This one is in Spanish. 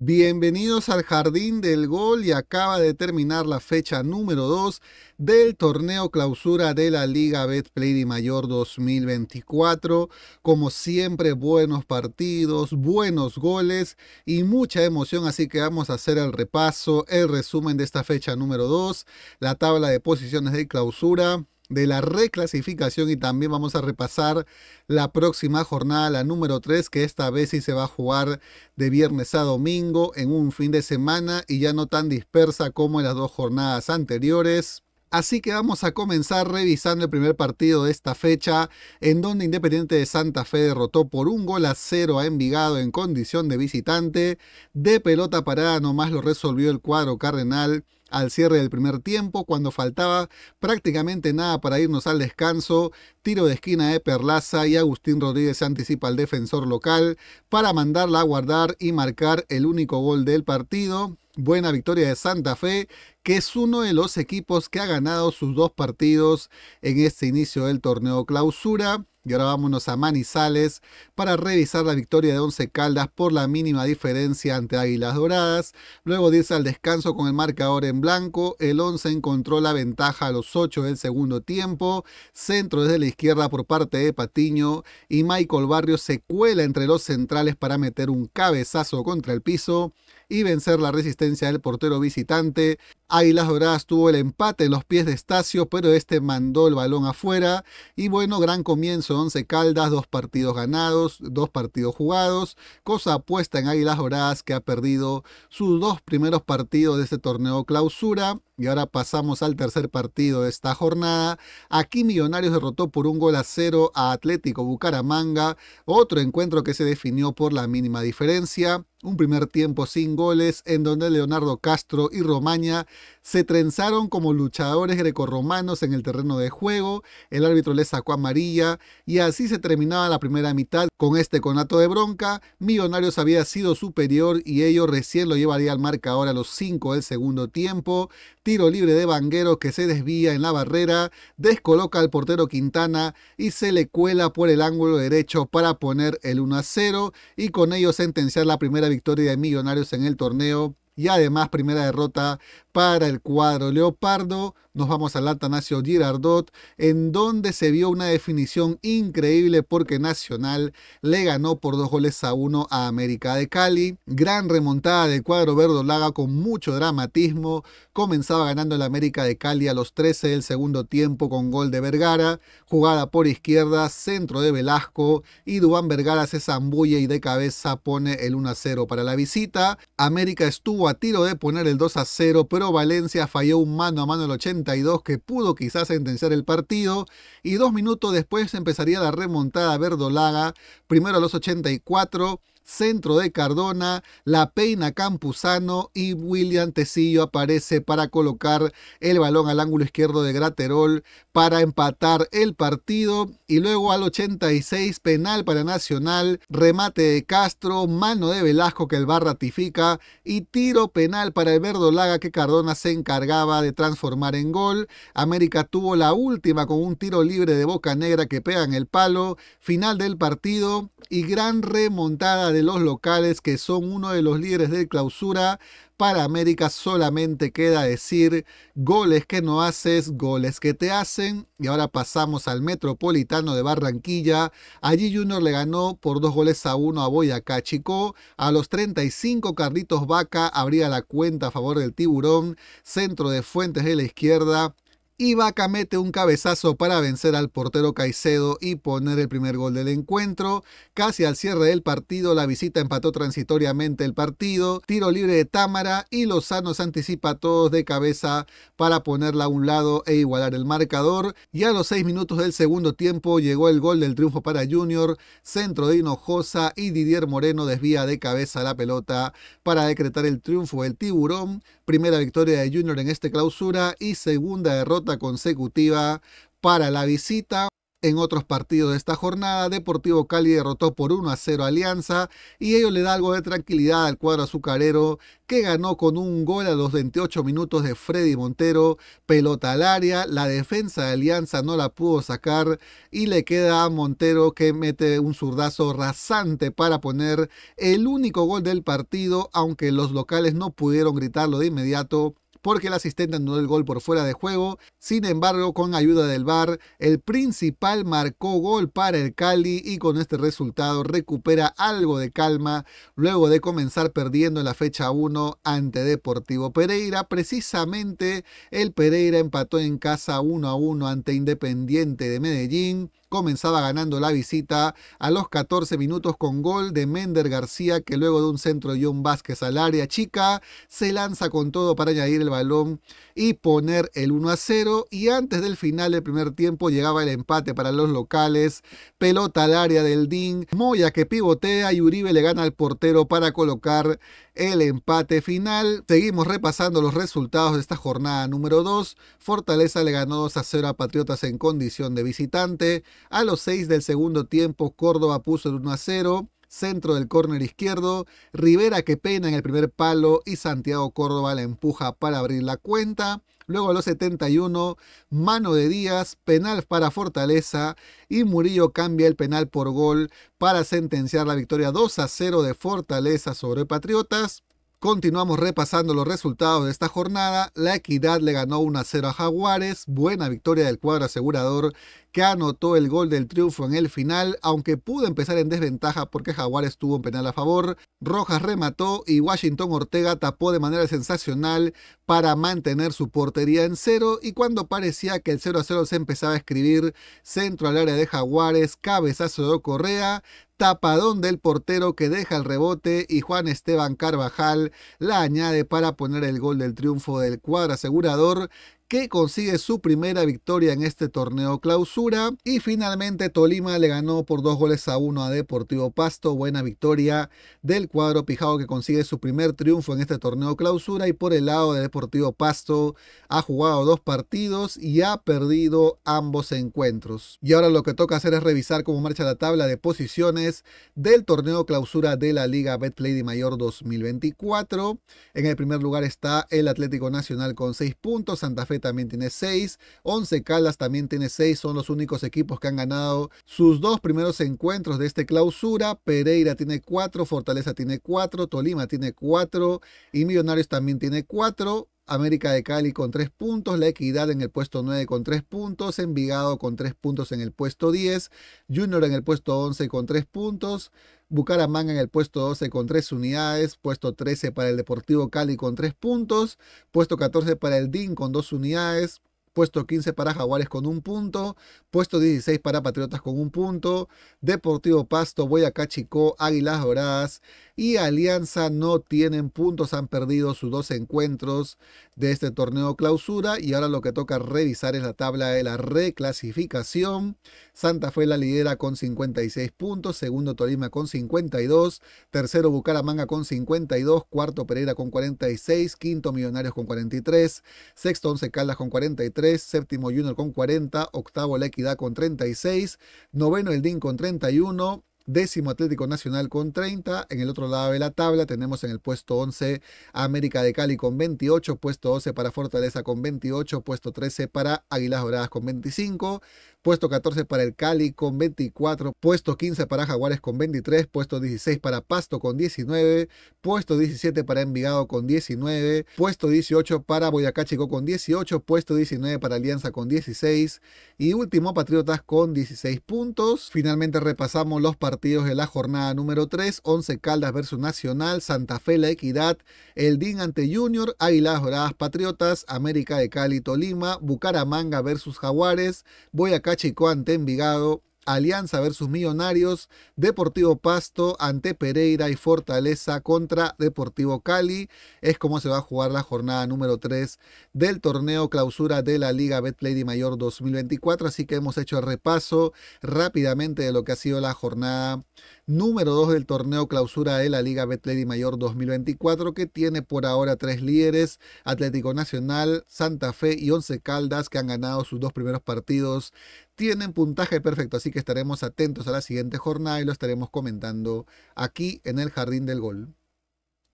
Bienvenidos al Jardín del Gol y acaba de terminar la fecha número 2 del torneo clausura de la Liga Betplay de Mayor 2024. Como siempre, buenos partidos, buenos goles y mucha emoción, así que vamos a hacer el repaso, el resumen de esta fecha número 2, la tabla de posiciones de clausura, de la reclasificación y también vamos a repasar la próxima jornada, la número 3, que esta vez sí se va a jugar de viernes a domingo en un fin de semana y ya no tan dispersa como en las dos jornadas anteriores. Así que vamos a comenzar revisando el primer partido de esta fecha, en donde Independiente de Santa Fe derrotó por un gol a cero a Envigado en condición de visitante. De pelota parada nomás lo resolvió el cuadro cardenal al cierre del primer tiempo, cuando faltaba prácticamente nada para irnos al descanso, tiro de esquina de Perlaza y Agustín Rodríguez anticipa al defensor local para mandarla a guardar y marcar el único gol del partido. Buena victoria de Santa Fe, que es uno de los equipos que ha ganado sus dos partidos en este inicio del torneo clausura. Y ahora vámonos a Manizales para revisar la victoria de Once Caldas por la mínima diferencia ante Águilas Doradas. Luego dice al descanso con el marcador en blanco, el Once encontró la ventaja a los 8 del segundo tiempo. Centro desde la izquierda por parte de Patiño y Michael Barrio se cuela entre los centrales para meter un cabezazo contra el piso y vencer la resistencia del portero visitante. Águilas Doradas tuvo el empate en los pies de Estacio, pero este mandó el balón afuera. Y bueno, gran comienzo, 11 Caldas, dos partidos ganados, dos partidos jugados, cosa apuesta en Águilas Doradas que ha perdido sus dos primeros partidos de este torneo clausura. Y ahora pasamos al tercer partido de esta jornada. Aquí Millonarios derrotó por un gol a cero a Atlético Bucaramanga, otro encuentro que se definió por la mínima diferencia. Un primer tiempo sin goles en donde Leonardo Castro y Romaña se trenzaron como luchadores grecorromanos en el terreno de juego. El árbitro les sacó amarilla y así se terminaba la primera mitad con este conato de bronca. Millonarios había sido superior y ello recién lo llevaría al marcador a los cinco del segundo tiempo. Tiro libre de Vanguero que se desvía en la barrera, descoloca al portero Quintana y se le cuela por el ángulo derecho para poner el 1 a 0 y con ello sentenciar la primera victoria de Millonarios en el torneo y además primera derrota para el cuadro Leopardo. Nos vamos al Atanasio Girardot, en donde se vio una definición increíble porque Nacional le ganó por dos goles a uno a América de Cali. Gran remontada del cuadro verdolaga con mucho dramatismo. Comenzaba ganando el América de Cali a los 13 del segundo tiempo con gol de Vergara, jugada por izquierda, centro de Velasco y Dubán Vergara se zambulle y de cabeza pone el 1 a 0 para la visita. América estuvo a tiro de poner el 2 a 0, pero Valencia falló un mano a mano el 80 que pudo quizás sentenciar el partido y dos minutos después empezaría la remontada verdolaga, primero a los 84 Centro de Cardona, La Peina Campuzano y William Tecillo aparece para colocar el balón al ángulo izquierdo de Graterol para empatar el partido y luego al 86 penal para Nacional, remate de Castro, mano de Velasco que el bar ratifica y tiro penal para el Verdolaga que Cardona se encargaba de transformar en gol. América tuvo la última con un tiro libre de Boca Negra que pega en el palo. Final del partido, y gran remontada de los locales que son uno de los líderes de clausura. Para América solamente queda decir goles que no haces, goles que te hacen. Y ahora pasamos al Metropolitano de Barranquilla. Allí Junior le ganó por dos goles a uno a Boyacá Chico. A los 35 Carlitos Vaca abría la cuenta a favor del tiburón. Centro de Fuentes de la izquierda y mete un cabezazo para vencer al portero Caicedo y poner el primer gol del encuentro. Casi al cierre del partido, la visita empató transitoriamente el partido. Tiro libre de Támara y Lozano se anticipa todos de cabeza para ponerla a un lado e igualar el marcador. Y a los seis minutos del segundo tiempo llegó el gol del triunfo para Junior. Centro de Hinojosa y Didier Moreno desvía de cabeza la pelota para decretar el triunfo del Tiburón. Primera victoria de Junior en este clausura y segunda derrota consecutiva para la visita. En otros partidos de esta jornada, Deportivo Cali derrotó por 1 a 0 Alianza y ello le da algo de tranquilidad al cuadro azucarero que ganó con un gol a los 28 minutos de Freddy Montero, pelota al área, la defensa de Alianza no la pudo sacar y le queda a Montero que mete un zurdazo rasante para poner el único gol del partido, aunque los locales no pudieron gritarlo de inmediato porque el asistente anuló el gol por fuera de juego. Sin embargo, con ayuda del VAR, el principal marcó gol para el Cali y con este resultado recupera algo de calma luego de comenzar perdiendo en la fecha 1 ante Deportivo Pereira. Precisamente el Pereira empató en casa 1 a 1 ante Independiente de Medellín comenzaba ganando la visita a los 14 minutos con gol de Mender García, que luego de un centro y un Vázquez al área chica, se lanza con todo para añadir el balón y poner el 1 a 0. Y antes del final del primer tiempo llegaba el empate para los locales, pelota al área del DIN, Moya que pivotea y Uribe le gana al portero para colocar el empate final. Seguimos repasando los resultados de esta jornada número 2. Fortaleza le ganó 2 a 0 a Patriotas en condición de visitante. A los 6 del segundo tiempo, Córdoba puso el 1 a 0 centro del córner izquierdo, Rivera que pena en el primer palo y Santiago Córdoba la empuja para abrir la cuenta. Luego a los 71, mano de Díaz, penal para Fortaleza y Murillo cambia el penal por gol para sentenciar la victoria 2 a 0 de Fortaleza sobre Patriotas. Continuamos repasando los resultados de esta jornada. La Equidad le ganó 1-0 a Jaguares. Buena victoria del cuadro asegurador que anotó el gol del triunfo en el final, aunque pudo empezar en desventaja porque Jaguares tuvo un penal a favor. Rojas remató y Washington Ortega tapó de manera sensacional para mantener su portería en cero. Y cuando parecía que el 0-0 se empezaba a escribir, centro al área de Jaguares, cabezazo de Correa, tapadón del portero que deja el rebote y Juan Esteban Carvajal la añade para poner el gol del triunfo del cuadra asegurador que consigue su primera victoria en este torneo clausura. Y finalmente Tolima le ganó por dos goles a uno a Deportivo Pasto. Buena victoria del cuadro Pijao que consigue su primer triunfo en este torneo clausura. Y por el lado de Deportivo Pasto ha jugado dos partidos y ha perdido ambos encuentros. Y ahora lo que toca hacer es revisar cómo marcha la tabla de posiciones del torneo clausura de la Liga Betplay de Mayor 2024. En el primer lugar está el Atlético Nacional con seis puntos. Santa Fe también tiene 6, 11 Calas también tiene 6, son los únicos equipos que han ganado sus dos primeros encuentros de este clausura, Pereira tiene 4, Fortaleza tiene 4, Tolima tiene 4 y Millonarios también tiene 4, América de Cali con 3 puntos, La Equidad en el puesto 9 con 3 puntos, Envigado con 3 puntos en el puesto 10, Junior en el puesto 11 con 3 puntos, Bucaramanga en el puesto 12 con 3 unidades, puesto 13 para el Deportivo Cali con 3 puntos, puesto 14 para el DIN con 2 unidades, puesto 15 para Jaguares con un punto, puesto 16 para Patriotas con un punto, Deportivo Pasto, Boyacá Chicó, Águilas Doradas y Alianza no tienen puntos, han perdido sus dos encuentros de este torneo clausura y ahora lo que toca revisar es la tabla de la reclasificación. Santa fue la lidera con 56 puntos, segundo Tolima con 52, tercero Bucaramanga con 52, cuarto Pereira con 46, quinto Millonarios con 43, sexto Once Caldas con 43, séptimo Junior con 40, octavo La Equidad con 36, noveno El DIN con 31, décimo Atlético Nacional con 30. En el otro lado de la tabla tenemos en el puesto 11 América de Cali con 28, puesto 12 para Fortaleza con 28, puesto 13 para Águilas Doradas con 25, puesto 14 para el Cali con 24, puesto 15 para Jaguares con 23, puesto 16 para Pasto con 19, puesto 17 para Envigado con 19, puesto 18 para Boyacá Chico con 18, puesto 19 para Alianza con 16 y último Patriotas con 16 puntos. Finalmente repasamos los partidos de la jornada número 3, 11 Caldas versus Nacional, Santa Fe La Equidad, El DIN ante Junior, Águilas Doradas Patriotas, América de Cali Tolima, Bucaramanga versus Jaguares, Boyacá Chico ante Envigado, Alianza versus Millonarios, Deportivo Pasto ante Pereira y Fortaleza contra Deportivo Cali. Es como se va a jugar la jornada número 3 del torneo clausura de la Liga Betplay de Mayor 2024. Así que hemos hecho el repaso rápidamente de lo que ha sido la jornada número 2 del torneo clausura de la Liga Betplay Mayor 2024 que tiene por ahora tres líderes, Atlético Nacional, Santa Fe y Once Caldas que han ganado sus dos primeros partidos tienen puntaje perfecto, así que estaremos atentos a la siguiente jornada y lo estaremos comentando aquí en el Jardín del Gol.